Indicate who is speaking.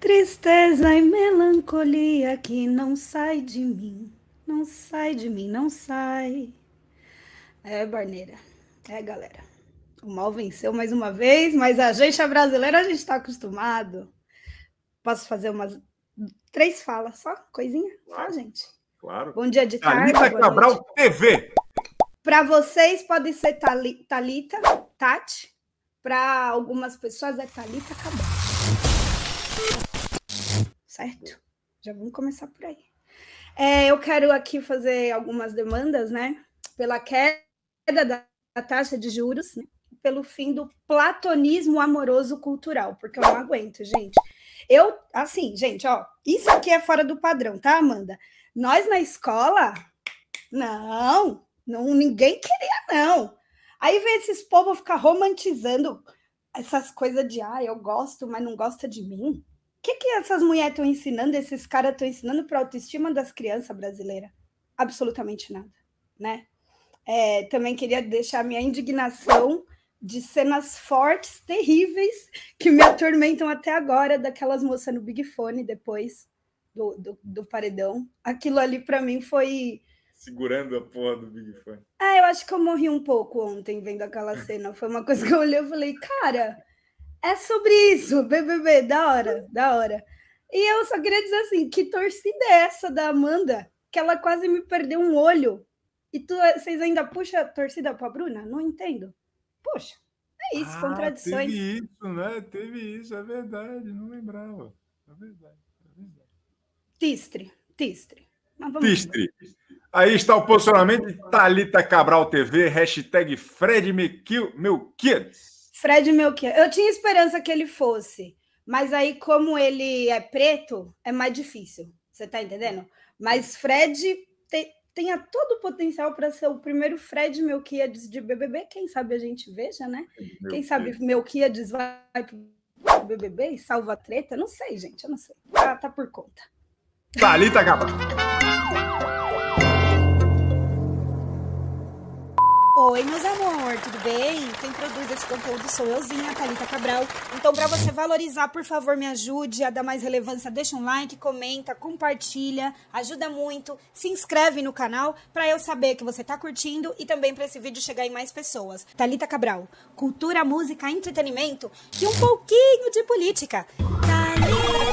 Speaker 1: Tristeza e melancolia que não sai de mim, não sai de mim, não sai. É, Barneira. É, galera. O mal venceu mais uma vez, mas a gente é brasileiro, a gente está acostumado. Posso fazer umas três falas só? Coisinha? Claro, gente? Claro. Bom dia de tarde. Thalita Cabral TV. Para vocês pode ser Talita, Tati. Para algumas pessoas é Talita Cabral certo? Já vamos começar por aí. É, eu quero aqui fazer algumas demandas, né? Pela queda da taxa de juros, né? pelo fim do platonismo amoroso cultural, porque eu não aguento, gente. Eu, assim, gente, ó, isso aqui é fora do padrão, tá, Amanda? Nós na escola, não, não ninguém queria, não. Aí vem esses povos ficar romantizando essas coisas de, ah, eu gosto, mas não gosta de mim que, que essas mulheres estão ensinando, esses caras estão ensinando para a autoestima das crianças brasileiras? Absolutamente nada, né? É, também queria deixar minha indignação de cenas fortes, terríveis, que me atormentam até agora, daquelas moças no Big Fone depois do, do, do paredão. Aquilo ali para mim foi. Segurando a porra do Big Fone. É, eu acho que eu morri um pouco ontem vendo aquela cena. Foi uma coisa que eu olhei e falei, cara é sobre isso, BBB, da hora, da hora. E eu só queria dizer assim, que torcida é essa da Amanda? Que ela quase me perdeu um olho. E tu, eh, vocês ainda puxa a torcida pra Bruna? Não entendo. Poxa, é isso, ah, contradições. Teve isso, né? Teve isso, é verdade, não lembrava. É verdade, é verdade. Tistre, tistre. Tistre. Aí está o posicionamento de Thalita Cabral TV, hashtag Fred Mequil, meu kids. Fred Melchior. Eu tinha esperança que ele fosse, mas aí, como ele é preto, é mais difícil. Você tá entendendo? Mas Fred te, tenha todo o potencial para ser o primeiro Fred Melquiades de BBB. Quem sabe a gente veja, né? Meu Quem sabe Melquiades vai pro BBB e salva a treta? Não sei, gente, eu não sei. Ela tá, tá por conta. Tá, ali tá acabando. Oi, meus amor, tudo bem? Quem produz esse conteúdo sou euzinha, Thalita Cabral. Então, para você valorizar, por favor, me ajude a dar mais relevância. Deixa um like, comenta, compartilha, ajuda muito. Se inscreve no canal para eu saber que você tá curtindo e também para esse vídeo chegar em mais pessoas. Thalita Cabral, cultura, música, entretenimento e um pouquinho de política. Thalita!